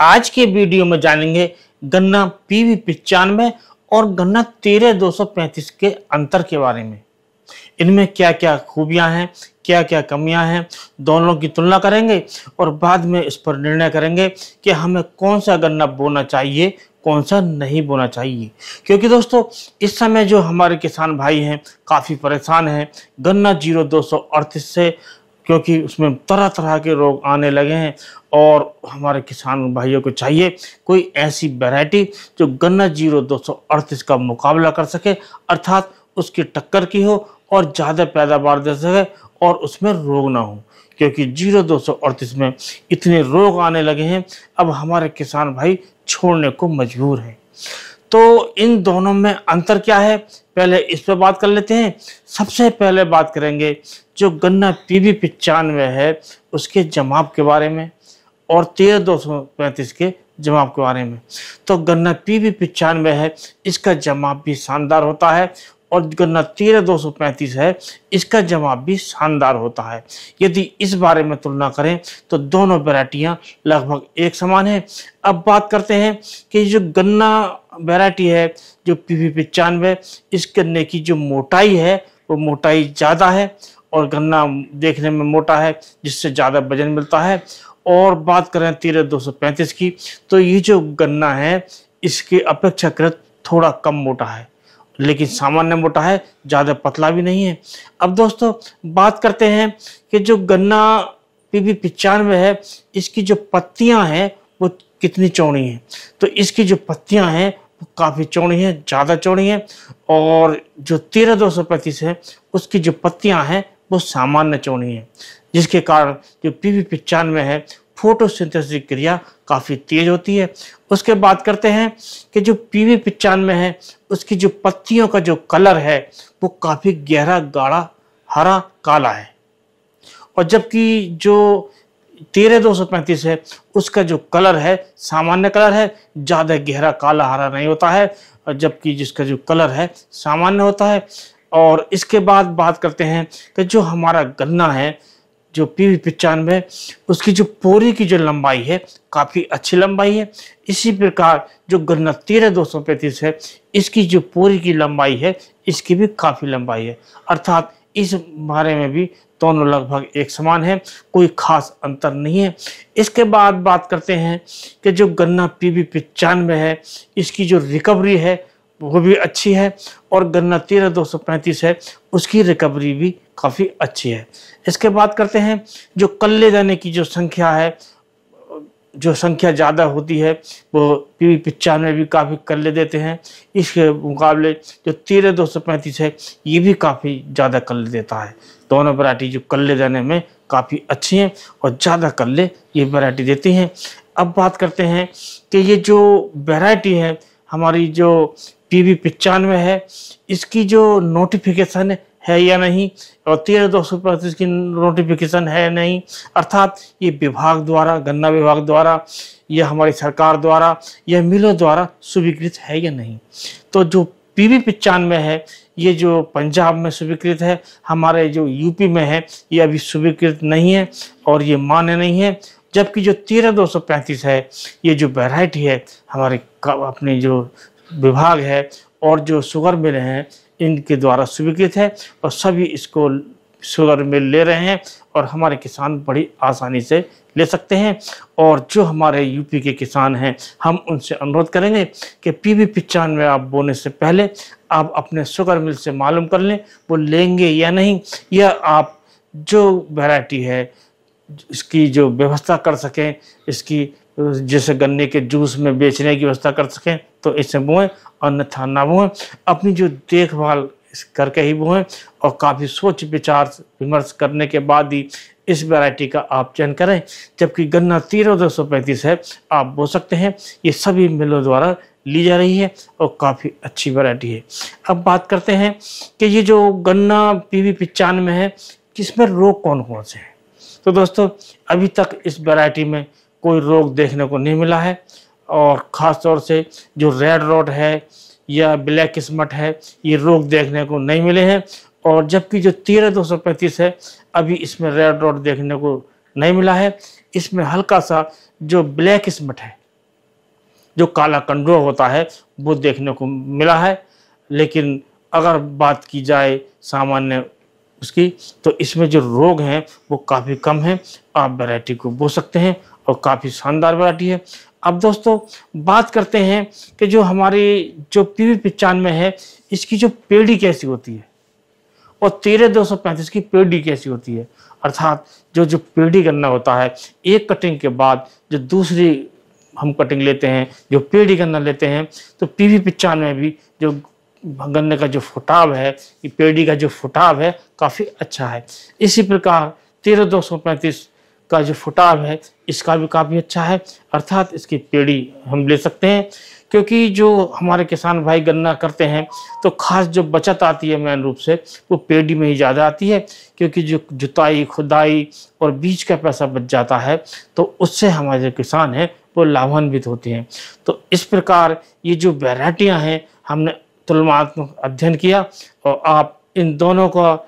आज के वीडियो में जानेंगे गन्ना पीवी पिचानवे और गन्ना तेरह दो सौ पैंतीस के अंतर के बारे में इनमें क्या क्या खूबियां हैं क्या क्या कमियां हैं दोनों की तुलना करेंगे और बाद में इस पर निर्णय करेंगे कि हमें कौन सा गन्ना बोना चाहिए कौन सा नहीं बोना चाहिए क्योंकि दोस्तों इस समय जो हमारे किसान भाई हैं काफ़ी परेशान हैं गन्ना जीरो दो सौ अड़तीस से क्योंकि उसमें तरह तरह के रोग आने लगे हैं और हमारे किसान भाइयों को चाहिए कोई ऐसी वैरायटी जो गन्ना जीरो दो का मुकाबला कर सके अर्थात उसकी टक्कर की हो और ज़्यादा पैदावार दे सके और उसमें रोग ना हो क्योंकि जीरो दो में इतने रोग आने लगे हैं अब हमारे किसान भाई छोड़ने को मजबूर हैं तो इन दोनों में अंतर क्या है पहले इस पर बात कर लेते हैं सबसे पहले बात करेंगे जो गन्ना पी बी पचानवे है उसके जमाव के बारे में और तेरह दो सौ पैंतीस के जमाव के बारे में तो गन्ना पी बी पचानवे है इसका जमाव भी शानदार होता है और गन्ना तेरह दो सौ पैंतीस है इसका जवाब भी शानदार होता है यदि इस बारे में तुलना करें तो दोनों वेराइटियाँ लगभग एक समान है अब बात करते हैं कि जो गन्ना वैरायटी है जो पी वी पचानवे इस गन्ने की जो मोटाई है वो मोटाई ज़्यादा है और गन्ना देखने में मोटा है जिससे ज़्यादा वजन मिलता है और बात करें तेरह दो सौ पैंतीस की तो ये जो गन्ना है इसके अपेक्षाकृत थोड़ा कम मोटा है लेकिन सामान्य मोटा है ज़्यादा पतला भी नहीं है अब दोस्तों बात करते हैं कि जो गन्ना पी पीबी पिचानवे है इसकी जो पत्तियाँ हैं वो कितनी चौड़ी हैं तो इसकी जो पत्तियाँ हैं वो काफ़ी चौड़ी हैं ज़्यादा चौड़ी हैं और जो तेरह दो सौ पैंतीस है उसकी जो पत्तियाँ हैं वो सामान्य चौड़ी हैं जिसके कारण जो पी वी पिचानवे है फोटोसिंथेसिस क्रिया काफ़ी तेज होती है उसके बाद करते हैं कि जो पीवी पिचान में है उसकी जो पत्तियों का जो कलर है वो काफ़ी गहरा गाढ़ा हरा काला है और जबकि जो तेरह दो सौ पैंतीस है उसका जो कलर है सामान्य कलर है ज़्यादा गहरा काला हरा नहीं होता है और जबकि जिसका जो कलर है सामान्य होता है और इसके बाद बात करते हैं कि जो हमारा गन्ना है जो पी वी पिचानवे उसकी जो पोरी की जो लंबाई है काफ़ी अच्छी लंबाई है इसी प्रकार जो गन्ना तेरह दो सौ पैंतीस है इसकी जो पोरी की लंबाई है इसकी भी काफ़ी लंबाई है अर्थात इस बारे में भी दोनों लगभग एक समान है कोई खास अंतर नहीं है इसके बाद बात करते हैं कि जो गन्ना पी वी पिचानवे है इसकी जो रिकवरी है वो भी अच्छी है और गन्ना तेरह दो सौ पैंतीस है उसकी रिकवरी भी काफ़ी अच्छी है इसके बाद करते हैं जो कल्ले दाने की जो संख्या है जो संख्या ज़्यादा होती है वो पी वी में भी काफ़ी कल्ले देते हैं इसके मुकाबले जो तेरह दो सौ पैंतीस है ये भी काफ़ी ज़्यादा कर देता है दोनों वरायटी जो कल्ले देने में काफ़ी अच्छी हैं और ज़्यादा कल्ले ये वरायटी देती हैं अब बात करते हैं कि ये जो वैरायटी है हमारी जो टी वी पिचानवे है इसकी जो नोटिफिकेशन है या नहीं और तेरह दो सौ पैंतीस की नोटिफिकेशन है या नहीं अर्थात ये विभाग द्वारा गन्ना विभाग द्वारा या हमारी सरकार द्वारा या मिलों द्वारा स्वीकृत है या नहीं तो जो पी वी पिचानवे है ये जो पंजाब में स्वीकृत है हमारे जो यूपी में है ये अभी स्वीकृत नहीं है और ये मान्य नहीं है जबकि जो तेरह दो सौ पैंतीस है ये जो वैरायटी है हमारे अपने जो विभाग है और जो शुगर मिल हैं इनके द्वारा स्वीकृत है और सभी इसको शुगर मिल ले रहे हैं और हमारे किसान बड़ी आसानी से ले सकते हैं और जो हमारे यूपी के किसान हैं हम उनसे अनुरोध करेंगे कि पी वी पिचानवे आप बोने से पहले आप अपने शुगर मिल से मालूम कर लें वो लेंगे या नहीं या आप जो वैरायटी है इसकी जो व्यवस्था कर सकें इसकी जैसे गन्ने के जूस में बेचने की व्यवस्था कर सकें तो इससे बोएं अन्यथा ना बोएं अपनी जो देखभाल करके ही बोएं और काफ़ी सोच विचार विमर्श करने के बाद ही इस वैरायटी का आप चयन करें जबकि गन्ना तेरह दो सौ पैंतीस है आप बो सकते हैं ये सभी मिलों द्वारा ली जा रही है और काफ़ी अच्छी वैरायटी है अब बात करते हैं कि ये जो गन्ना पी वी पचानवे है इसमें रोग कौन कौन से हैं तो दोस्तों अभी तक इस वैरायटी में कोई रोग देखने को नहीं मिला है और ख़ास तौर से जो रेड रोड है या ब्लैक किस्मत है ये रोग देखने को नहीं मिले हैं और जबकि जो तेरह दो सौ पैंतीस है अभी इसमें रेड रोड देखने को नहीं मिला है इसमें हल्का सा जो ब्लैक किस्मत है जो काला कंडो होता है वो देखने को मिला है लेकिन अगर बात की जाए सामान्य उसकी तो इसमें जो रोग हैं वो काफ़ी कम हैं आप वैरायटी को बो सकते हैं और काफ़ी शानदार वैरायटी है अब दोस्तों बात करते हैं कि जो हमारे जो पी वी पचानवे है इसकी जो पेड़ी कैसी होती है और तेरह दो सौ पैंतीस की पेड़ी कैसी होती है अर्थात जो जो पेड़ी गन्ना होता है एक कटिंग के बाद जो दूसरी हम कटिंग लेते हैं जो पेड़ी गन्ना लेते हैं तो पी वी पचानवे भी जो गन्ने का जो फुटाव है पेड़ी का जो फुटाव है काफ़ी अच्छा है इसी प्रकार तेरह दो सौ पैंतीस का जो फुटाव है इसका भी काफ़ी अच्छा है अर्थात इसकी पेड़ी हम ले सकते हैं क्योंकि जो हमारे किसान भाई गन्ना करते हैं तो खास जो बचत आती है मेन रूप से वो पेड़ी में ही ज़्यादा आती है क्योंकि जो जुताई खुदाई और बीज का पैसा बच जाता है तो उससे हमारे जो किसान हैं वो लाभान्वित होते हैं तो इस प्रकार ये जो वेराइटियाँ हैं हमने तुलनात्मक अध्ययन किया और आप इन दोनों का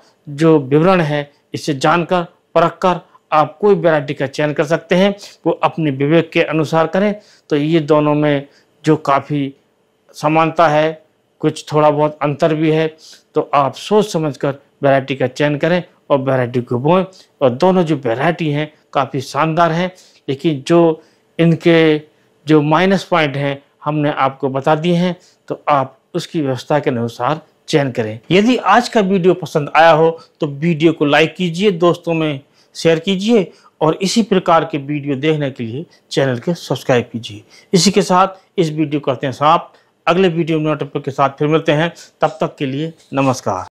जो विवरण है इसे जानकर परख कर आप कोई वैरायटी का चयन कर सकते हैं वो अपने विवेक के अनुसार करें तो ये दोनों में जो काफ़ी समानता है कुछ थोड़ा बहुत अंतर भी है तो आप सोच समझ कर वैरायटी का चयन करें और वैरायटी को बोएं और दोनों जो वैरायटी हैं काफ़ी शानदार हैं लेकिन जो इनके जो माइनस पॉइंट हैं हमने आपको बता दिए हैं तो आप उसकी व्यवस्था के अनुसार चयन करें यदि आज का वीडियो पसंद आया हो तो वीडियो को लाइक कीजिए दोस्तों में शेयर कीजिए और इसी प्रकार के वीडियो देखने के लिए चैनल के सब्सक्राइब कीजिए इसी के साथ इस वीडियो करते हैं समाप्त अगले वीडियो में के साथ फिर मिलते हैं तब तक के लिए नमस्कार